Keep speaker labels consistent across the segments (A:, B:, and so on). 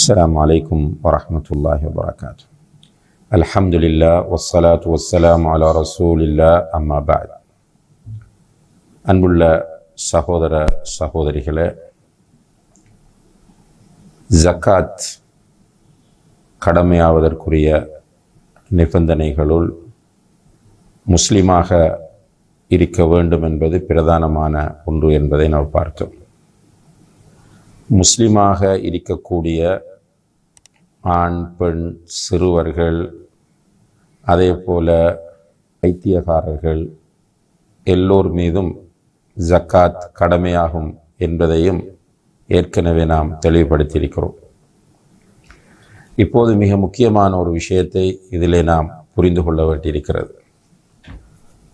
A: السلام عليكم ورحمة الله وبركاته الحمد لله والصلاة والسلام على رسول الله أما بعد அன்புள்ள சகோதர சகோதரிகளே ஜக்காத் கடமையாவதற்குரிய நிபந்தனைகளுள் முஸ்லீமாக இருக்க வேண்டும் என்பது பிரதானமான ஒன்று என்பதை நாம் பார்த்தோம் முஸ்லீமாக இருக்கக்கூடிய ஆண் பெண் சிறுவர்கள் அதே போல் வைத்தியகாரர்கள் எல்லோர் மீதும் ஜக்காத் கடமையாகும் என்பதையும் ஏற்கனவே நாம் தெளிவுபடுத்தியிருக்கிறோம் இப்போது மிக முக்கியமான ஒரு விஷயத்தை இதிலே நாம் புரிந்து கொள்ள வேண்டியிருக்கிறது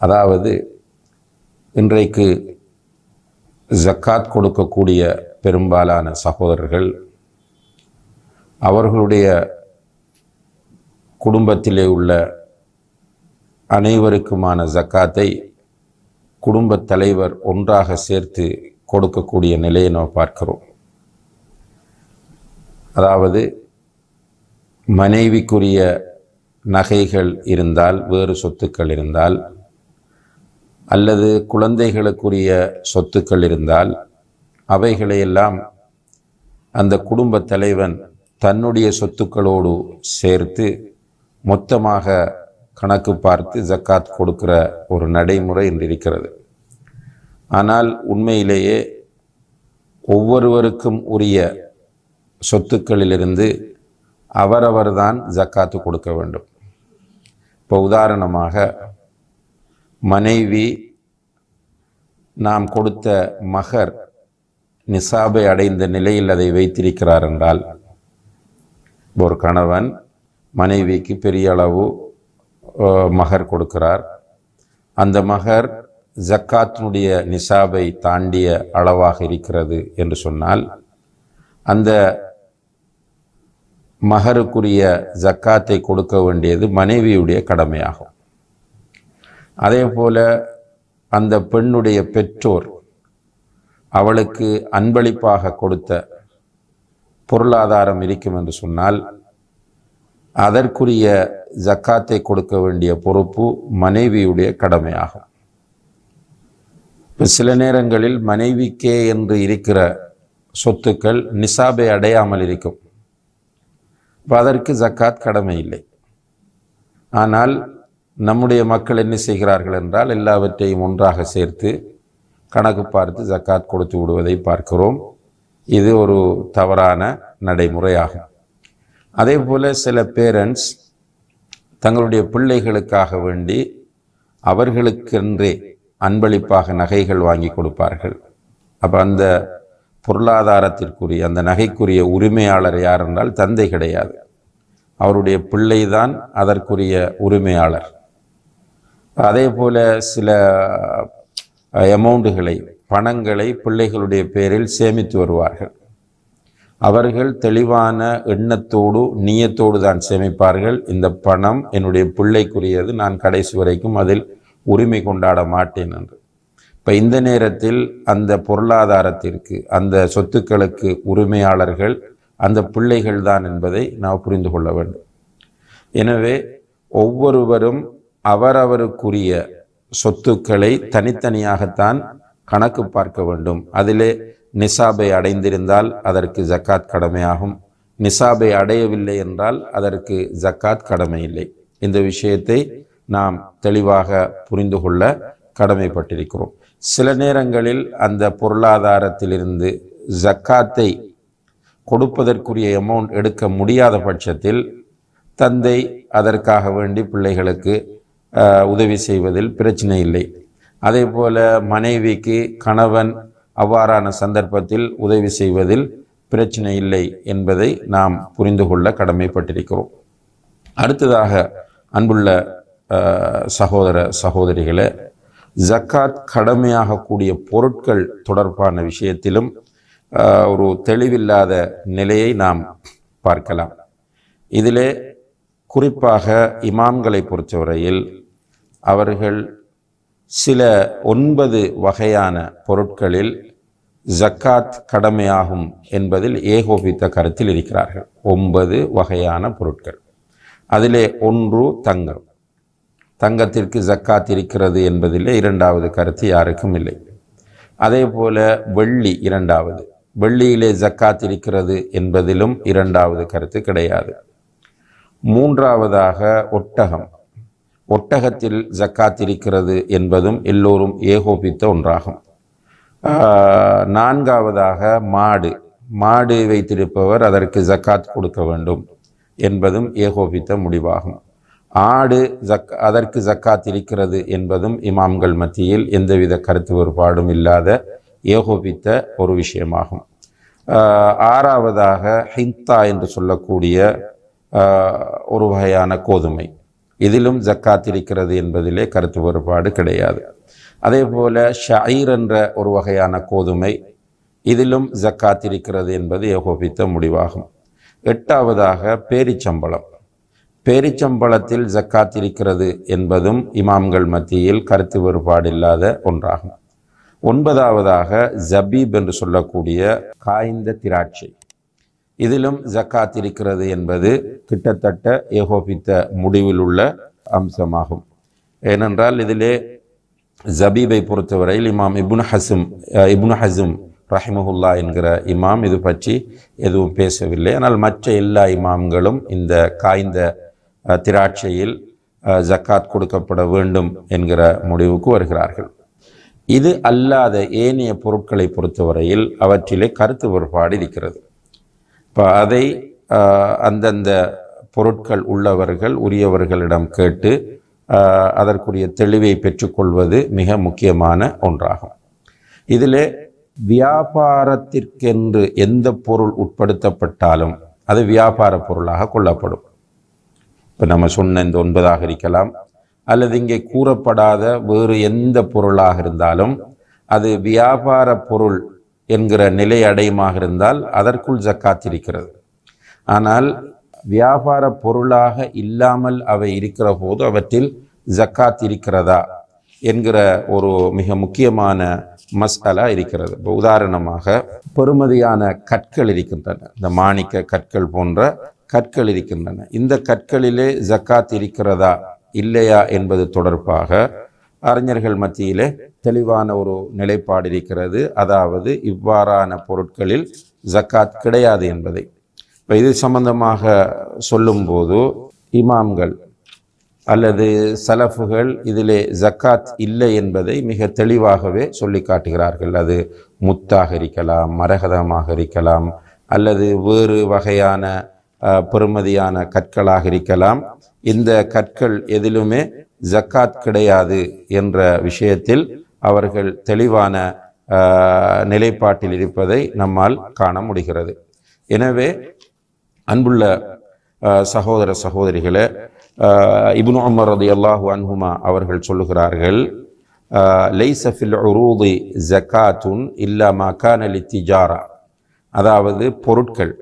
A: அதாவது இன்றைக்கு ஜக்காத் கொடுக்கக்கூடிய பெரும்பாலான சகோதரர்கள் அவர்களுடைய குடும்பத்திலே உள்ள அனைவருக்குமான ஜக்காத்தை குடும்பத் தலைவர் ஒன்றாக சேர்த்து கொடுக்கக்கூடிய நிலையை நாம் பார்க்கிறோம் அதாவது மனைவிக்குரிய நகைகள் இருந்தால் வேறு சொத்துக்கள் இருந்தால் அல்லது குழந்தைகளுக்குரிய சொத்துக்கள் இருந்தால் அவைகளையெல்லாம் அந்த குடும்பத் தலைவன் தன்னுடைய சொத்துக்களோடு சேர்த்து மொத்தமாக கணக்கு பார்த்து ஜக்காத் கொடுக்கிற ஒரு நடைமுறை என்று இருக்கிறது ஆனால் உண்மையிலேயே ஒவ்வொருவருக்கும் உரிய சொத்துக்களிலிருந்து அவரவர்தான் ஜக்காத்து கொடுக்க வேண்டும் இப்போ உதாரணமாக மனைவி நாம் கொடுத்த மகர் நிசாபை அடைந்த நிலையில் அதை வைத்திருக்கிறார் என்றால் ஒரு கணவன் மனைவிக்கு பெரிய அளவு மகர் கொடுக்கிறார் அந்த மகர் ஜக்காத்தினுடைய நிசாபை தாண்டிய அளவாக இருக்கிறது என்று சொன்னால் அந்த மகருக்குரிய ஜக்காத்தை கொடுக்க வேண்டியது மனைவியுடைய கடமையாகும் அதே போல அந்த பெண்ணுடைய பெற்றோர் அவளுக்கு அன்பளிப்பாக கொடுத்த பொருளாதாரம் இருக்கும் என்று சொன்னால் அதற்குரிய ஜக்காத்தை கொடுக்க வேண்டிய பொறுப்பு மனைவியுடைய கடமையாகும் இப்போ சில நேரங்களில் மனைவிக்கே என்று இருக்கிற சொத்துக்கள் நிசாபை அடையாமல் இருக்கும் இப்போ அதற்கு ஜக்காத் கடமை இல்லை ஆனால் நம்முடைய மக்கள் என்ன செய்கிறார்கள் என்றால் எல்லாவற்றையும் ஒன்றாக சேர்த்து கணக்கு பார்த்து ஜக்காத் கொடுத்து விடுவதை பார்க்கிறோம் இது ஒரு தவறான நடைமுறையாகும் அதே போல் சில பேரண்ட்ஸ் தங்களுடைய பிள்ளைகளுக்காக வேண்டி அவர்களுக்கென்றே அன்பளிப்பாக நகைகள் வாங்கி கொடுப்பார்கள் அப்போ அந்த பொருளாதாரத்திற்குரிய அந்த நகைக்குரிய உரிமையாளர் யார் என்றால் தந்தை கிடையாது அவருடைய பிள்ளைதான் அதற்குரிய உரிமையாளர் அதே போல் சில அமௌண்ட்டுகளை பணங்களை பிள்ளைகளுடைய பேரில் சேமித்து வருவார்கள் அவர்கள் தெளிவான எண்ணத்தோடு நீயத்தோடு தான் சேமிப்பார்கள் இந்த பணம் என்னுடைய பிள்ளைக்குரியது நான் கடைசி வரைக்கும் அதில் உரிமை கொண்டாட மாட்டேன் என்று இப்போ இந்த நேரத்தில் அந்த பொருளாதாரத்திற்கு அந்த சொத்துக்களுக்கு உரிமையாளர்கள் அந்த பிள்ளைகள் தான் என்பதை நாம் புரிந்து கொள்ள வேண்டும் எனவே ஒவ்வொருவரும் அவரவருக்குரிய சொத்துக்களை தனித்தனியாகத்தான் கணக்கு பார்க்க வேண்டும் அதிலே நிசாபை அடைந்திருந்தால் அதற்கு ஜக்காத் கடமையாகும் நிசாபை அடையவில்லை என்றால் அதற்கு ஜக்காத் கடமை இல்லை இந்த விஷயத்தை நாம் தெளிவாக புரிந்து கொள்ள கடமைப்பட்டிருக்கிறோம் சில நேரங்களில் அந்த பொருளாதாரத்திலிருந்து ஜக்காத்தை கொடுப்பதற்குரிய அமௌண்ட் எடுக்க முடியாத பட்சத்தில் தந்தை அதற்காக வேண்டி பிள்ளைகளுக்கு உதவி செய்வதில் பிரச்சனை இல்லை அதே போல் மனைவிக்கு கணவன் அவ்வாறான சந்தர்ப்பத்தில் உதவி செய்வதில் பிரச்சனை இல்லை என்பதை நாம் புரிந்து கொள்ள கடமைப்பட்டிருக்கிறோம் அடுத்ததாக அன்புள்ள சகோதர சகோதரிகளை ஜக்காத் கடமையாகக்கூடிய பொருட்கள் தொடர்பான விஷயத்திலும் ஒரு தெளிவில்லாத நிலையை நாம் பார்க்கலாம் இதிலே குறிப்பாக இமாம்களை பொறுத்தவரையில் அவர்கள் சில ஒன்பது வகையான பொருட்களில் ஜக்காத் கடமையாகும் என்பதில் ஏகோபித்த கருத்தில் இருக்கிறார்கள் ஒன்பது வகையான பொருட்கள் அதிலே ஒன்று தங்கம் தங்கத்திற்கு ஜக்காத் இருக்கிறது என்பதிலே இரண்டாவது கருத்து யாருக்கும் இல்லை அதே போல வெள்ளி இரண்டாவது வெள்ளியிலே ஜக்காத் இருக்கிறது என்பதிலும் இரண்டாவது கருத்து கிடையாது மூன்றாவதாக ஒட்டகம் ஒட்டகத்தில் ஜக்காத் இருக்கிறது என்பதும் எல்லோரும் ஏகோபித்த ஒன்றாகும் நான்காவதாக மாடு மாடு வைத்திருப்பவர் அதற்கு ஜக்காத் கொடுக்க வேண்டும் என்பதும் ஏகோபித்த முடிவாகும் ஆடு ஜக் அதற்கு ஜக்காத் இருக்கிறது என்பதும் இமாம்கள் மத்தியில் எந்தவித கருத்து வேறுபாடும் இல்லாத ஏகோபித்த ஒரு விஷயமாகும் ஆறாவதாக ஹிந்தா என்று சொல்லக்கூடிய ஒரு வகையான கோதுமை இதிலும் ஜக்காத் இருக்கிறது என்பதிலே கருத்து வேறுபாடு கிடையாது அதே போல் ஷயீர் என்ற ஒரு வகையான கோதுமை இதிலும் ஜக்காத் இருக்கிறது என்பது ஏகோபித்த முடிவாகும் எட்டாவதாக பேரிச்சம்பளம் பேரிச்சம்பளத்தில் ஜக்காத் இருக்கிறது என்பதும் இமாம்கள் மத்தியில் கருத்து வேறுபாடு இல்லாத ஒன்றாகும் ஒன்பதாவதாக ஜபீப் என்று சொல்லக்கூடிய காய்ந்த திராட்சை இதிலும் ஜக்காத் இருக்கிறது என்பது கிட்டத்தட்ட ஏகோபித்த முடிவில் உள்ள அம்சமாகும் ஏனென்றால் இதிலே ஜபீபை பொறுத்தவரையில் இமாம் இபுன் ஹசும் இபுன் ஹசும் ரஹிமஹுல்லா என்கிற இமாம் இது பற்றி எதுவும் பேசவில்லை ஆனால் மற்ற எல்லா இமாம்களும் இந்த காய்ந்த திராட்சையில் ஜக்காத் கொடுக்கப்பட வேண்டும் என்கிற முடிவுக்கு வருகிறார்கள் இது அல்லாத ஏனைய பொருட்களை பொறுத்தவரையில் அவற்றிலே கருத்து வேறுபாடு இருக்கிறது இப்போ அதை அந்தந்த பொருட்கள் உள்ளவர்கள் உரியவர்களிடம் கேட்டு அதற்குரிய தெளிவை பெற்றுக்கொள்வது மிக முக்கியமான ஒன்றாகும் இதில் வியாபாரத்திற்கென்று எந்த பொருள் உட்படுத்தப்பட்டாலும் அது வியாபார பொருளாக கொள்ளப்படும் இப்போ நம்ம சொன்ன இந்த ஒன்பதாக இருக்கலாம் அல்லது இங்கே கூறப்படாத வேறு எந்த பொருளாக இருந்தாலும் அது வியாபார பொருள் என்கிற நிலை அடையுமாக இருந்தால் அதற்குள் ஜக்காத் இருக்கிறது ஆனால் வியாபார பொருளாக இல்லாமல் அவை இருக்கிற போது அவற்றில் ஜக்காத் இருக்கிறதா என்கிற ஒரு மிக முக்கியமான மசாலா இருக்கிறது இப்போ உதாரணமாக பெருமதியான கற்கள் இருக்கின்றன இந்த மாணிக்க கற்கள் போன்ற கற்கள் இருக்கின்றன இந்த கற்களிலே ஜக்காத் இருக்கிறதா இல்லையா என்பது தொடர்பாக அறிஞர்கள் மத்தியிலே தெளிவான ஒரு நிலைப்பாடு இருக்கிறது அதாவது இவ்வாறான பொருட்களில் ஜக்காத் கிடையாது என்பதை இப்போ இது சம்பந்தமாக சொல்லும்போது இமாம்கள் அல்லது சலஃபுகள் இதிலே ஜக்காத் இல்லை என்பதை மிக தெளிவாகவே சொல்லி காட்டுகிறார்கள் அது முத்தாக இருக்கலாம் மரகதமாக இருக்கலாம் அல்லது வேறு வகையான பெருமதியான கற்களாக இருக்கலாம் இந்த கற்கள் எதிலுமே ஜக்காத் கிடையாது என்ற விஷயத்தில் அவர்கள் தெளிவான நிலைப்பாட்டில் இருப்பதை நம்மால் காண முடிகிறது எனவே அன்புள்ள சகோதர சகோதரிகளே இபுன் உமர் ரதி அல்லாஹு அன்ஹுமா அவர்கள் சொல்லுகிறார்கள் லைசஃபில் உருதி உரூதி ஜக்காத்துன் இல்லாமா மக்கான் அலி திஜாரா அதாவது பொருட்கள்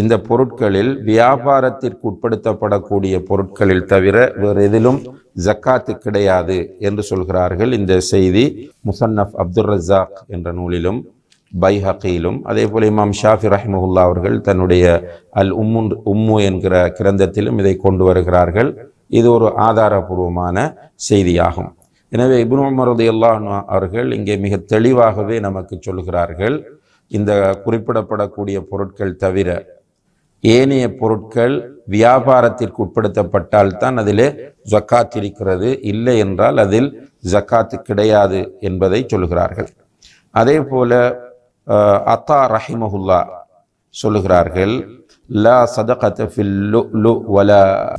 A: இந்த பொருட்களில் வியாபாரத்திற்கு உட்படுத்தப்படக்கூடிய பொருட்களில் தவிர வேறு எதிலும் ஜக்காத்து கிடையாது என்று சொல்கிறார்கள் இந்த செய்தி முசன்னஃப் அப்துல் ரஜாக் என்ற நூலிலும் பைஹக்கியிலும் அதே போல இமாம் ஷாஃபி ரஹ்மஹுல்லா அவர்கள் தன்னுடைய அல் உம்மு உம்மு என்கிற கிரந்தத்திலும் இதை கொண்டு வருகிறார்கள் இது ஒரு ஆதாரபூர்வமான செய்தியாகும் எனவே இப்னு உமரது அல்லாஹ் அவர்கள் இங்கே மிக தெளிவாகவே நமக்கு சொல்கிறார்கள் இந்த குறிப்பிடப்படக்கூடிய பொருட்கள் தவிர ஏனைய பொருட்கள் வியாபாரத்திற்கு உட்படுத்தப்பட்டால் தான் அதிலே ஜக்காத் இருக்கிறது இல்லை என்றால் அதில் ஜக்காத்து கிடையாது என்பதை சொல்கிறார்கள் அதே போல அத்தா ரஹிமஹுல்லா சொல்லுகிறார்கள் லா சதகத் ஃபில்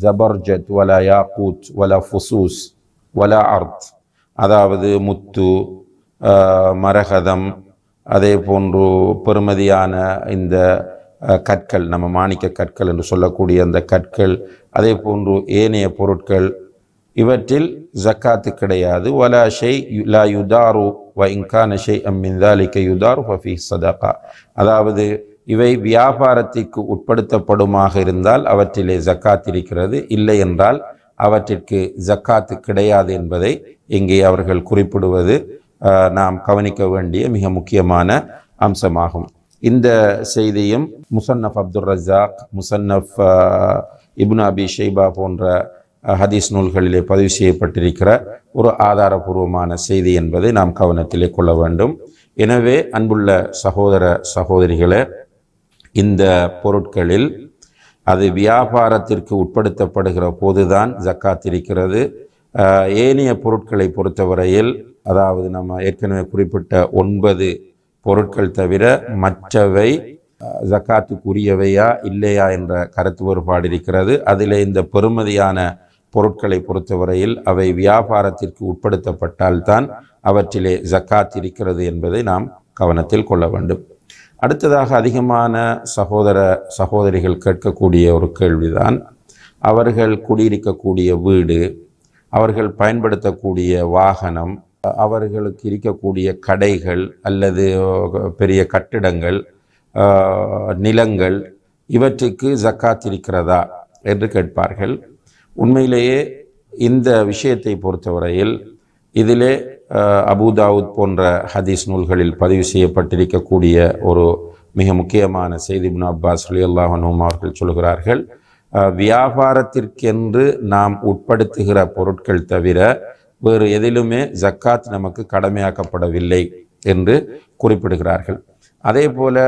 A: ஜபர்ஜத் வலா யாக்கூத் வலா ஃபுசூஸ் வலா அர்த் அதாவது முத்து மரகதம் அதே போன்று பெருமதியான இந்த கற்கள் நம்ம மாணிக்க கற்கள் என்று சொல்லக்கூடிய அந்த கற்கள் அதே போன்று ஏனைய பொருட்கள் இவற்றில் ஜக்காத்து கிடையாது வலா ஷெய் லா யுதாரு வ ஷெய் அம்மிந்தாலிக்க யுதாரு ஃபஃபி சதகா அதாவது இவை வியாபாரத்திற்கு உட்படுத்தப்படுமாக இருந்தால் அவற்றிலே ஜக்காத் இருக்கிறது இல்லை என்றால் அவற்றிற்கு ஜக்காத்து கிடையாது என்பதை இங்கே அவர்கள் குறிப்பிடுவது நாம் கவனிக்க வேண்டிய மிக முக்கியமான அம்சமாகும் இந்த செய்தியும் முசன்னஃப் அப்துல் ரஜாக் முசன்னஃப் இப்னு அபி ஷைபா போன்ற ஹதீஸ் நூல்களிலே பதிவு செய்யப்பட்டிருக்கிற ஒரு ஆதாரபூர்வமான செய்தி என்பதை நாம் கவனத்திலே கொள்ள வேண்டும் எனவே அன்புள்ள சகோதர சகோதரிகளே இந்த பொருட்களில் அது வியாபாரத்திற்கு உட்படுத்தப்படுகிற போதுதான் ஜக்காத் இருக்கிறது ஏனைய பொருட்களை பொறுத்தவரையில் அதாவது நம்ம ஏற்கனவே குறிப்பிட்ட ஒன்பது பொருட்கள் தவிர மற்றவை ஜக்காத்துக்குரியவையா இல்லையா என்ற கருத்து வேறுபாடு இருக்கிறது அதில் இந்த பெறுமதியான பொருட்களை பொறுத்தவரையில் அவை வியாபாரத்திற்கு உட்படுத்தப்பட்டால்தான் அவற்றிலே ஜக்காத் இருக்கிறது என்பதை நாம் கவனத்தில் கொள்ள வேண்டும் அடுத்ததாக அதிகமான சகோதர சகோதரிகள் கேட்கக்கூடிய ஒரு கேள்விதான் அவர்கள் குடியிருக்கக்கூடிய வீடு அவர்கள் பயன்படுத்தக்கூடிய வாகனம் அவர்களுக்கு இருக்கக்கூடிய கடைகள் அல்லது பெரிய கட்டிடங்கள் நிலங்கள் இவற்றுக்கு ஜக்காத் இருக்கிறதா என்று கேட்பார்கள் உண்மையிலேயே இந்த விஷயத்தை பொறுத்தவரையில் இதிலே அபுதாவுத் போன்ற ஹதீஸ் நூல்களில் பதிவு செய்யப்பட்டிருக்கக்கூடிய ஒரு மிக முக்கியமான செய்தி இப்னு அப்பாஸ் அலி அல்லாஹனும் அவர்கள் சொல்கிறார்கள் வியாபாரத்திற்கென்று நாம் உட்படுத்துகிற பொருட்கள் தவிர வேறு எதிலுமே ஜக்காத் நமக்கு கடமையாக்கப்படவில்லை என்று குறிப்பிடுகிறார்கள் அதே போல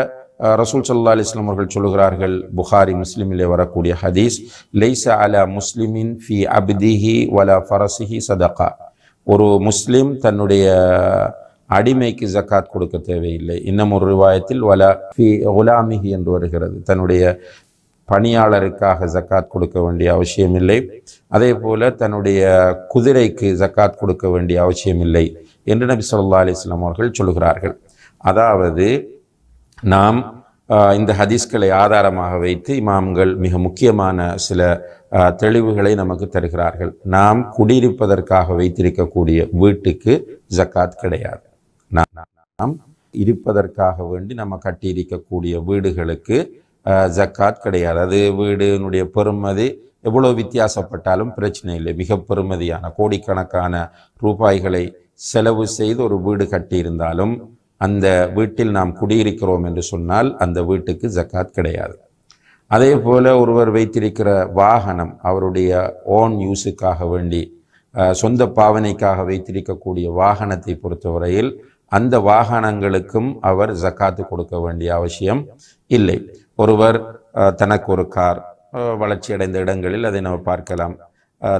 A: ரசூல் சல்லா அலிஸ்லாம் அவர்கள் சொல்கிறார்கள் புகாரி முஸ்லீமிலே வரக்கூடிய ஹதீஸ் லைச அலா முஸ்லிமின் ஃபி அப்திஹி வலா ஃபரசிஹி சதகா ஒரு முஸ்லீம் தன்னுடைய அடிமைக்கு ஜக்காத் கொடுக்க தேவையில்லை இன்னும் ஒரு ரிவாயத்தில் வலா ஃபி உலாமிஹி என்று வருகிறது தன்னுடைய பணியாளருக்காக ஜக்காத் கொடுக்க வேண்டிய அவசியம் இல்லை அதே போல் தன்னுடைய குதிரைக்கு ஜக்காத் கொடுக்க வேண்டிய அவசியம் இல்லை என்று நபி சொல்லா அலிஸ்லாம் அவர்கள் சொல்கிறார்கள் அதாவது நாம் இந்த ஹதீஸ்களை ஆதாரமாக வைத்து இமாம்கள் மிக முக்கியமான சில தெளிவுகளை நமக்கு தருகிறார்கள் நாம் குடியிருப்பதற்காக வைத்திருக்கக்கூடிய வீட்டுக்கு ஜக்காத் கிடையாது நாம் இருப்பதற்காக வேண்டி நம்ம கட்டியிருக்கக்கூடிய வீடுகளுக்கு ஜக்காத் கிடையாது அது வீடுனுடைய பெருமதி எவ்வளோ வித்தியாசப்பட்டாலும் பிரச்சனை இல்லை மிக பெருமதியான கோடிக்கணக்கான ரூபாய்களை செலவு செய்து ஒரு வீடு கட்டியிருந்தாலும் அந்த வீட்டில் நாம் குடியிருக்கிறோம் என்று சொன்னால் அந்த வீட்டுக்கு ஜக்காத் கிடையாது அதே போல் ஒருவர் வைத்திருக்கிற வாகனம் அவருடைய ஓன் யூஸுக்காக வேண்டி சொந்த பாவனைக்காக வைத்திருக்கக்கூடிய வாகனத்தை பொறுத்தவரையில் அந்த வாகனங்களுக்கும் அவர் ஜக்காத்து கொடுக்க வேண்டிய அவசியம் இல்லை ஒருவர் தனக்கு ஒரு கார் வளர்ச்சி அடைந்த இடங்களில் அதை நம்ம பார்க்கலாம்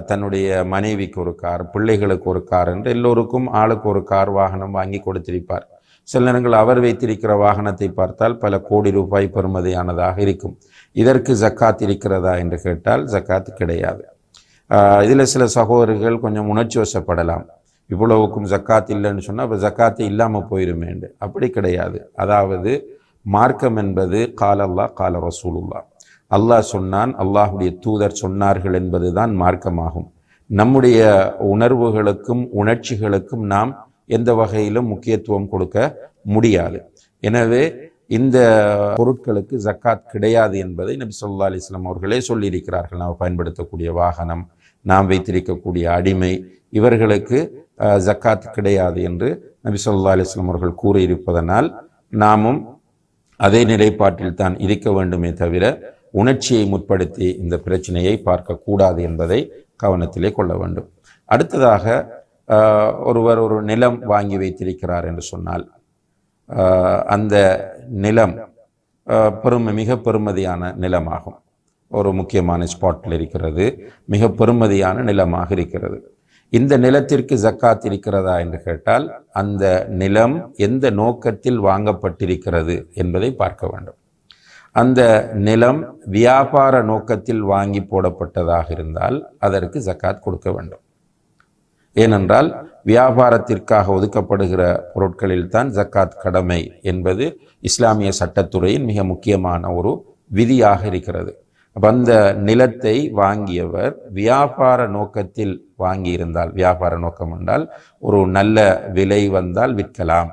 A: தன்னுடைய மனைவிக்கு ஒரு கார் பிள்ளைகளுக்கு ஒரு கார் என்று எல்லோருக்கும் ஆளுக்கு ஒரு கார் வாகனம் வாங்கி கொடுத்திருப்பார் சில நேரங்கள் அவர் வைத்திருக்கிற வாகனத்தை பார்த்தால் பல கோடி ரூபாய் பெறுமதியானதாக இருக்கும் இதற்கு ஜக்காத் இருக்கிறதா என்று கேட்டால் ஜக்காத் கிடையாது இதில் சில சகோதரர்கள் கொஞ்சம் உணர்ச்சி வசப்படலாம் இவ்வளவுக்கும் ஜக்காத் இல்லைன்னு சொன்னால் அப்போ ஜக்காத்து இல்லாமல் போயிருமேண்டு அப்படி கிடையாது அதாவது மார்க்கம் என்பது காலல்லா கால ரசூலுல்லா அல்லாஹ் சொன்னான் அல்லாஹுடைய தூதர் சொன்னார்கள் என்பதுதான் மார்க்கமாகும் நம்முடைய உணர்வுகளுக்கும் உணர்ச்சிகளுக்கும் நாம் எந்த வகையிலும் முக்கியத்துவம் கொடுக்க முடியாது எனவே இந்த பொருட்களுக்கு ஜக்காத் கிடையாது என்பதை நபி சொல்லா அலிஸ்லாம் அவர்களே சொல்லியிருக்கிறார்கள் நாம் பயன்படுத்தக்கூடிய வாகனம் நாம் வைத்திருக்கக்கூடிய அடிமை இவர்களுக்கு ஜக்காத் கிடையாது என்று நபி சொல்லா அலிஸ்லாம் அவர்கள் கூறியிருப்பதனால் நாமும் அதே நிலைப்பாட்டில் தான் இருக்க வேண்டுமே தவிர உணர்ச்சியை முற்படுத்தி இந்த பிரச்சனையை பார்க்கக்கூடாது என்பதை கவனத்திலே கொள்ள வேண்டும் அடுத்ததாக ஒருவர் ஒரு நிலம் வாங்கி வைத்திருக்கிறார் என்று சொன்னால் அந்த நிலம் பெருமை மிக பெருமதியான நிலமாகும் ஒரு முக்கியமான ஸ்பாட்டில் இருக்கிறது மிக பெருமதியான நிலமாக இருக்கிறது இந்த நிலத்திற்கு ஜக்காத் இருக்கிறதா என்று கேட்டால் அந்த நிலம் எந்த நோக்கத்தில் வாங்கப்பட்டிருக்கிறது என்பதை பார்க்க வேண்டும் அந்த நிலம் வியாபார நோக்கத்தில் வாங்கி போடப்பட்டதாக இருந்தால் அதற்கு ஜக்காத் கொடுக்க வேண்டும் ஏனென்றால் வியாபாரத்திற்காக ஒதுக்கப்படுகிற பொருட்களில் தான் ஜக்காத் கடமை என்பது இஸ்லாமிய சட்டத்துறையின் மிக முக்கியமான ஒரு விதியாக இருக்கிறது அந்த நிலத்தை வாங்கியவர் வியாபார நோக்கத்தில் வாங்கியிருந்தால் வியாபார நோக்கம் என்றால் ஒரு நல்ல விலை வந்தால் விற்கலாம்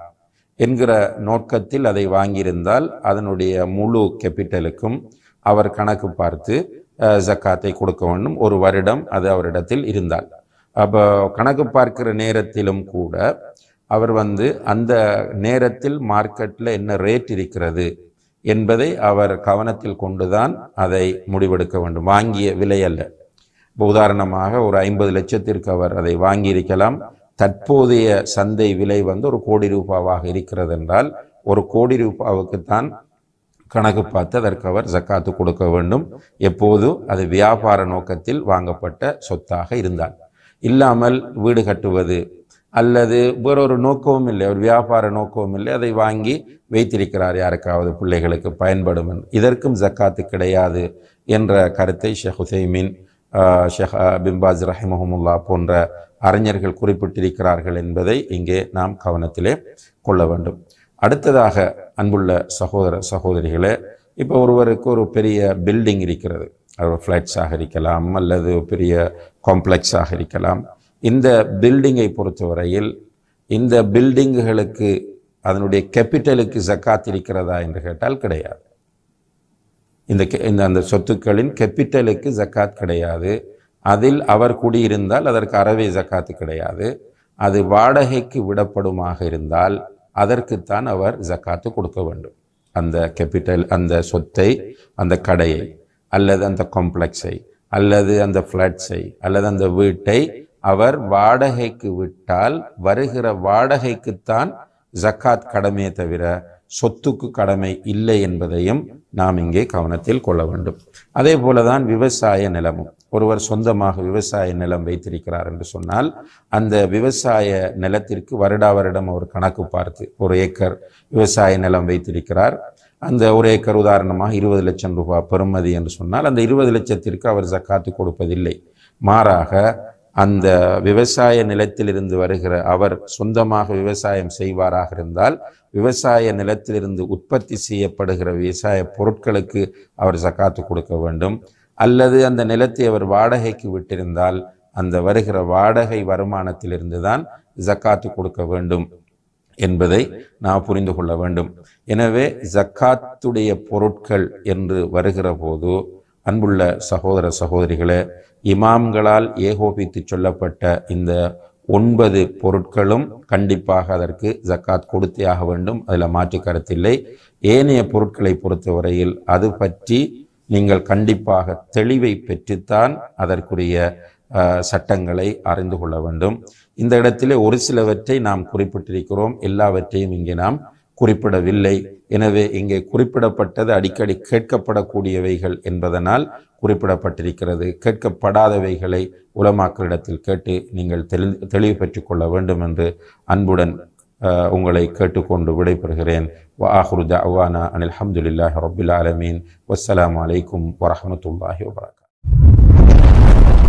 A: என்கிற நோக்கத்தில் அதை வாங்கியிருந்தால் அதனுடைய முழு கெப்பிட்டலுக்கும் அவர் கணக்கு பார்த்து ஜக்காத்தை கொடுக்க வேண்டும் ஒரு வருடம் அது அவரிடத்தில் இருந்தால் அப்போ கணக்கு பார்க்கிற நேரத்திலும் கூட அவர் வந்து அந்த நேரத்தில் மார்க்கெட்டில் என்ன ரேட் இருக்கிறது என்பதை அவர் கவனத்தில் கொண்டுதான் அதை முடிவெடுக்க வேண்டும் வாங்கிய விலை அல்ல இப்போ உதாரணமாக ஒரு ஐம்பது லட்சத்திற்கு அவர் அதை வாங்கியிருக்கலாம் தற்போதைய சந்தை விலை வந்து ஒரு கோடி ரூபாவாக இருக்கிறது என்றால் ஒரு கோடி ரூபாவுக்குத்தான் கணக்கு பார்த்து அதற்கு அவர் ஜக்காத்து கொடுக்க வேண்டும் எப்போது அது வியாபார நோக்கத்தில் வாங்கப்பட்ட சொத்தாக இருந்தால் இல்லாமல் வீடு கட்டுவது அல்லது வேறொரு நோக்கமும் இல்லை ஒரு வியாபார நோக்கமும் இல்லை அதை வாங்கி வைத்திருக்கிறார் யாருக்காவது பிள்ளைகளுக்கு பயன்படும் இதற்கும் ஜக்காத்து கிடையாது என்ற கருத்தை ஷெஹ் ஹுசைமின் ஷேக் பிம்பாஜ் ரஹிமஹமுல்லா போன்ற அறிஞர்கள் குறிப்பிட்டிருக்கிறார்கள் என்பதை இங்கே நாம் கவனத்திலே கொள்ள வேண்டும் அடுத்ததாக அன்புள்ள சகோதர சகோதரிகளே இப்போ ஒருவருக்கு ஒரு பெரிய பில்டிங் இருக்கிறது அது ஃப்ளாட்ஸாக இருக்கலாம் அல்லது பெரிய காம்ப்ளெக்ஸாக இருக்கலாம் இந்த பில்டிங்கை பொறுத்தவரையில் இந்த பில்டிங்குகளுக்கு அதனுடைய கேபிட்டலுக்கு ஜக்காத் இருக்கிறதா என்று கேட்டால் கிடையாது இந்த இந்த அந்த சொத்துக்களின் கெப்பிட்டலுக்கு ஜக்காத் கிடையாது அதில் அவர் குடியிருந்தால் அதற்கு அறவே ஜக்காத்து கிடையாது அது வாடகைக்கு விடப்படுமாக இருந்தால் அதற்குத்தான் அவர் ஜக்காத்து கொடுக்க வேண்டும் அந்த கெப்பிட்டல் அந்த சொத்தை அந்த கடையை அல்லது அந்த காம்ப்ளெக்ஸை அல்லது அந்த ஃப்ளாட்ஸை அல்லது அந்த வீட்டை அவர் வாடகைக்கு விட்டால் வருகிற வாடகைக்குத்தான் ஜக்காத் கடமையை தவிர சொத்துக்கு கடமை இல்லை என்பதையும் நாம் இங்கே கவனத்தில் கொள்ள வேண்டும் அதே போலதான் விவசாய நிலமும் ஒருவர் சொந்தமாக விவசாய நிலம் வைத்திருக்கிறார் என்று சொன்னால் அந்த விவசாய நிலத்திற்கு வருடா வருடம் அவர் கணக்கு பார்த்து ஒரு ஏக்கர் விவசாய நிலம் வைத்திருக்கிறார் அந்த ஒரு ஏக்கர் உதாரணமாக இருபது லட்சம் ரூபாய் பெறுமதி என்று சொன்னால் அந்த இருபது லட்சத்திற்கு அவர் ஜக்காத்து கொடுப்பதில்லை மாறாக அந்த விவசாய நிலத்திலிருந்து வருகிற அவர் சொந்தமாக விவசாயம் செய்வாராக இருந்தால் விவசாய நிலத்திலிருந்து உற்பத்தி செய்யப்படுகிற விவசாய பொருட்களுக்கு அவர் சக்காத்து கொடுக்க வேண்டும் அல்லது அந்த நிலத்தை அவர் வாடகைக்கு விட்டிருந்தால் அந்த வருகிற வாடகை வருமானத்திலிருந்து தான் ஜக்காத்து கொடுக்க வேண்டும் என்பதை நாம் புரிந்து கொள்ள வேண்டும் எனவே ஜக்காத்துடைய பொருட்கள் என்று வருகிற போது அன்புள்ள சகோதர சகோதரிகளே இமாம்களால் ஏகோபித்து சொல்லப்பட்ட இந்த ஒன்பது பொருட்களும் கண்டிப்பாக அதற்கு ஜக்காத் கொடுத்தே ஆக வேண்டும் அதில் மாற்று கருத்தில்லை ஏனைய பொருட்களை பொறுத்தவரையில் அது பற்றி நீங்கள் கண்டிப்பாக தெளிவை பெற்றுத்தான் அதற்குரிய சட்டங்களை அறிந்து கொள்ள வேண்டும் இந்த இடத்திலே ஒரு சிலவற்றை நாம் குறிப்பிட்டிருக்கிறோம் எல்லாவற்றையும் இங்கே நாம் குறிப்பிடவில்லை எனவே இங்கே குறிப்பிடப்பட்டது அடிக்கடி கேட்கப்படக்கூடியவைகள் என்பதனால் குறிப்பிடப்பட்டிருக்கிறது கேட்கப்படாதவைகளை உலமாக்களிடத்தில் கேட்டு நீங்கள் தெளி தெளிவு பெற்று கொள்ள வேண்டும் என்று அன்புடன் உங்களை கேட்டுக்கொண்டு விடைபெறுகிறேன் வாஹுரு அவானா அனில் ஹம்துலில்லாஹ் ரபுல் ஆலமீன் வஸ்ஸலாம் அலைக்கும் வரமத்துல்லாஹி வபரகா